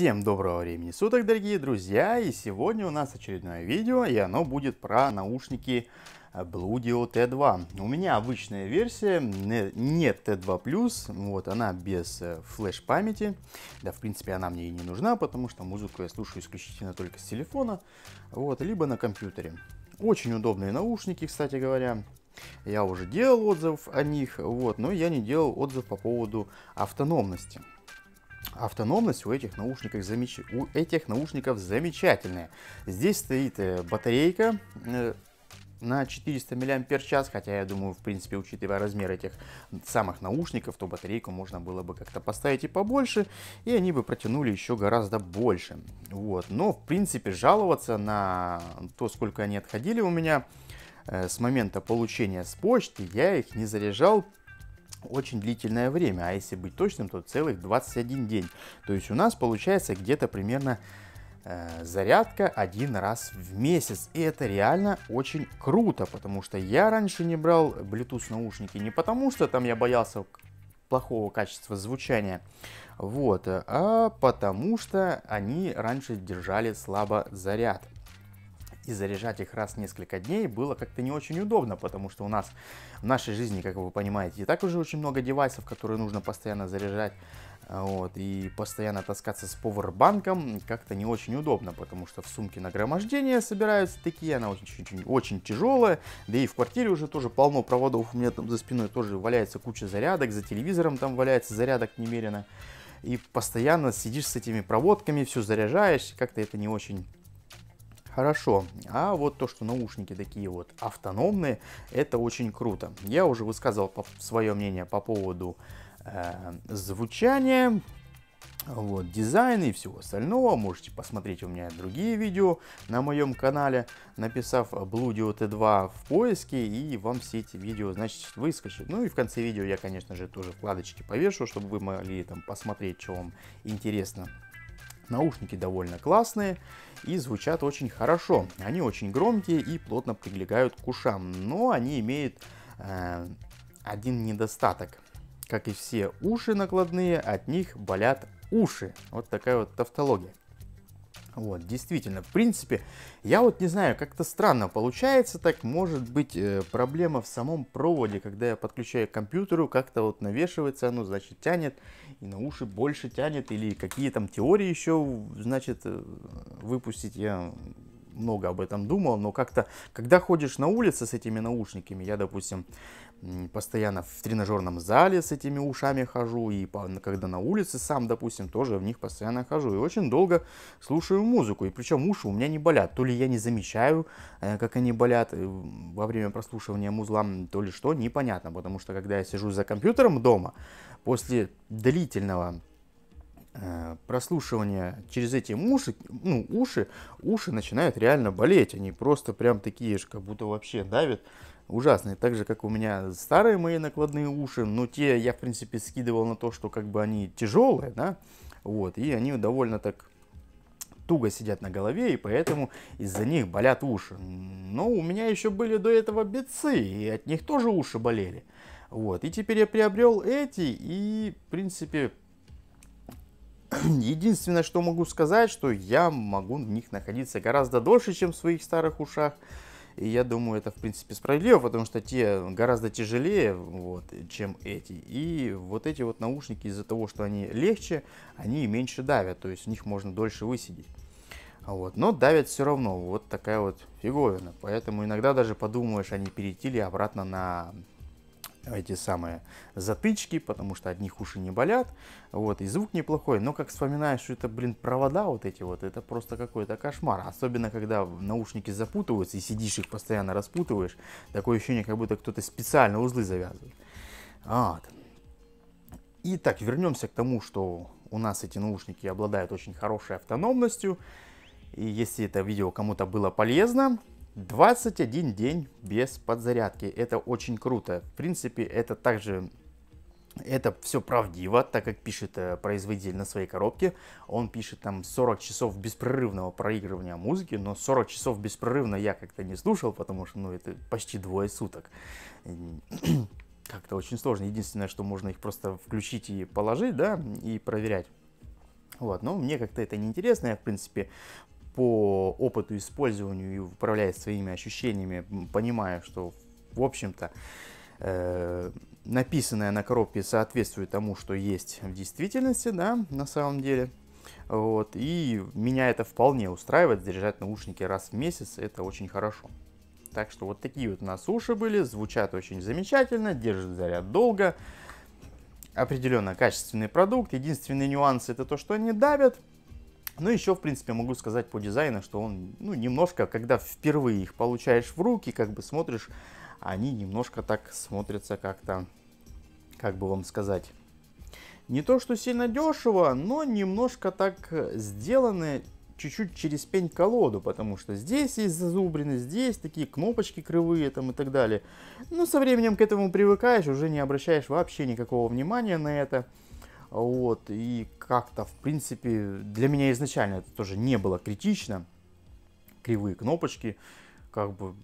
Всем доброго времени суток, дорогие друзья, и сегодня у нас очередное видео, и оно будет про наушники э, Bludio T2. У меня обычная версия, нет T2+, вот она без э, флеш-памяти, да, в принципе, она мне и не нужна, потому что музыку я слушаю исключительно только с телефона, вот, либо на компьютере. Очень удобные наушники, кстати говоря, я уже делал отзыв о них, вот, но я не делал отзыв по поводу автономности автономность у этих наушников, замеч... у этих наушников замечательная. Здесь стоит э, батарейка э, на 400 мАч, хотя я думаю, в принципе, учитывая размер этих самых наушников, то батарейку можно было бы как-то поставить и побольше, и они бы протянули еще гораздо больше. Вот. Но, в принципе, жаловаться на то, сколько они отходили у меня э, с момента получения с почты, я их не заряжал очень длительное время, а если быть точным, то целых 21 день. То есть у нас получается где-то примерно э, зарядка один раз в месяц. И это реально очень круто, потому что я раньше не брал Bluetooth наушники не потому, что там я боялся плохого качества звучания, вот, а потому что они раньше держали слабо заряд и заряжать их раз в несколько дней было как-то не очень удобно, потому что у нас в нашей жизни, как вы понимаете, и так уже очень много девайсов, которые нужно постоянно заряжать. Э, вот, и постоянно таскаться с повербанком как-то не очень удобно, потому что в сумке нагромождения собираются такие, она очень, очень, очень тяжелая, да и в квартире уже тоже полно проводов, у меня там за спиной тоже валяется куча зарядок, за телевизором там валяется зарядок немерено, и постоянно сидишь с этими проводками, все заряжаешь, как-то это не очень хорошо. А вот то, что наушники такие вот автономные, это очень круто. Я уже высказывал свое мнение по поводу э, звучания, вот, дизайна и всего остального. Можете посмотреть у меня другие видео на моем канале, написав Bludio T2 в поиске, и вам все эти видео, значит, выскочат. Ну и в конце видео я, конечно же, тоже вкладочки повешу, чтобы вы могли там посмотреть, что вам интересно. Наушники довольно классные и звучат очень хорошо. Они очень громкие и плотно прилегают к ушам, но они имеют э, один недостаток. Как и все уши накладные, от них болят уши. Вот такая вот тавтология. Вот, действительно, в принципе, я вот не знаю, как-то странно получается так, может быть, э, проблема в самом проводе, когда я подключаю к компьютеру, как-то вот навешивается оно, значит, тянет, и на уши больше тянет, или какие там теории еще, значит, э, выпустить, я много об этом думал, но как-то, когда ходишь на улице с этими наушниками, я, допустим, постоянно в тренажерном зале с этими ушами хожу, и когда на улице сам, допустим, тоже в них постоянно хожу, и очень долго слушаю музыку, и причем уши у меня не болят, то ли я не замечаю, э, как они болят э, во время прослушивания музла, то ли что, непонятно, потому что когда я сижу за компьютером дома, после длительного Э, прослушивания через эти уши, ну, уши, уши начинают реально болеть. Они просто прям такие же, как будто вообще давят. Ужасные. Так же, как у меня старые мои накладные уши. Но те я, в принципе, скидывал на то, что как бы они тяжелые, да. Вот. И они довольно так туго сидят на голове, и поэтому из-за них болят уши. Но у меня еще были до этого бицы и от них тоже уши болели. Вот, и теперь я приобрел эти, и, в принципе, Единственное, что могу сказать, что я могу в них находиться гораздо дольше, чем в своих старых ушах. И я думаю, это, в принципе, справедливо, потому что те гораздо тяжелее, вот, чем эти. И вот эти вот наушники из-за того, что они легче, они меньше давят, то есть в них можно дольше высидеть. Вот. Но давят все равно, вот такая вот фиговина. Поэтому иногда даже подумаешь, они не перейти ли обратно на эти самые затычки, потому что одних уши не болят, вот, и звук неплохой, но как вспоминаешь, что это, блин, провода вот эти вот, это просто какой-то кошмар, особенно когда наушники запутываются и сидишь их постоянно распутываешь, такое ощущение, как будто кто-то специально узлы завязывает. Вот. Итак, вернемся к тому, что у нас эти наушники обладают очень хорошей автономностью, и если это видео кому-то было полезно, 21 день без подзарядки. Это очень круто. В принципе, это также это все правдиво, так как пишет э, производитель на своей коробке. Он пишет там 40 часов беспрерывного проигрывания музыки, но 40 часов беспрерывно я как-то не слушал, потому что ну, это почти двое суток. Как-то очень сложно. Единственное, что можно их просто включить и положить, да, и проверять. Вот, но мне как-то это неинтересно, я, в принципе, по опыту использованию и управляя своими ощущениями, понимая, что, в общем-то, э, написанное на коробке соответствует тому, что есть в действительности, да, на самом деле. Вот, и меня это вполне устраивает, заряжать наушники раз в месяц, это очень хорошо. Так что вот такие вот у нас уши были, звучат очень замечательно, держат заряд долго. Определенно качественный продукт. Единственный нюанс это то, что они давят. Ну, еще, в принципе, могу сказать по дизайну, что он, ну, немножко, когда впервые их получаешь в руки, как бы смотришь, они немножко так смотрятся как-то, как бы вам сказать, не то что сильно дешево, но немножко так сделаны чуть-чуть через пень колоду, потому что здесь есть зазубрины, здесь такие кнопочки кривые там и так далее. Но со временем к этому привыкаешь, уже не обращаешь вообще никакого внимания на это. Вот, и как-то, в принципе, для меня изначально это тоже не было критично. Кривые кнопочки, как бы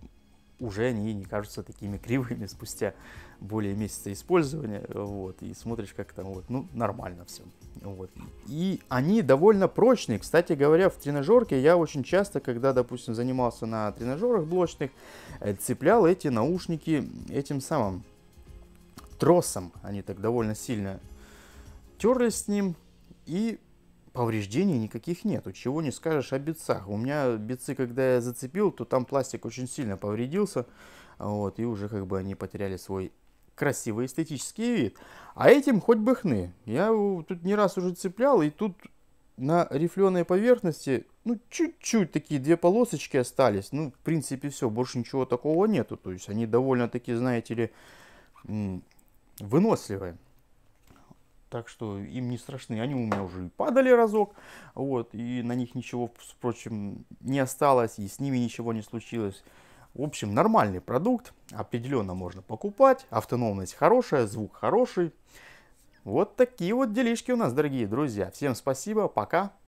уже они не кажутся такими кривыми спустя более месяца использования, вот, и смотришь, как там, вот, ну, нормально все, вот. И они довольно прочные, кстати говоря, в тренажерке я очень часто, когда, допустим, занимался на тренажерах блочных, э, цеплял эти наушники этим самым тросом, они так довольно сильно терлись с ним, и повреждений никаких нету. Чего не скажешь о бицах. У меня бицы, когда я зацепил, то там пластик очень сильно повредился. Вот, и уже как бы они потеряли свой красивый эстетический вид. А этим хоть бы хны. Я тут не раз уже цеплял, и тут на рифленой поверхности, ну, чуть-чуть такие две полосочки остались. Ну, в принципе, все, больше ничего такого нету. То есть они довольно-таки, знаете ли, выносливые. Так что им не страшны. Они у меня уже и падали разок. Вот, и на них ничего, впрочем, не осталось. И с ними ничего не случилось. В общем, нормальный продукт. Определенно можно покупать. Автономность хорошая, звук хороший. Вот такие вот делишки у нас, дорогие друзья. Всем спасибо, пока.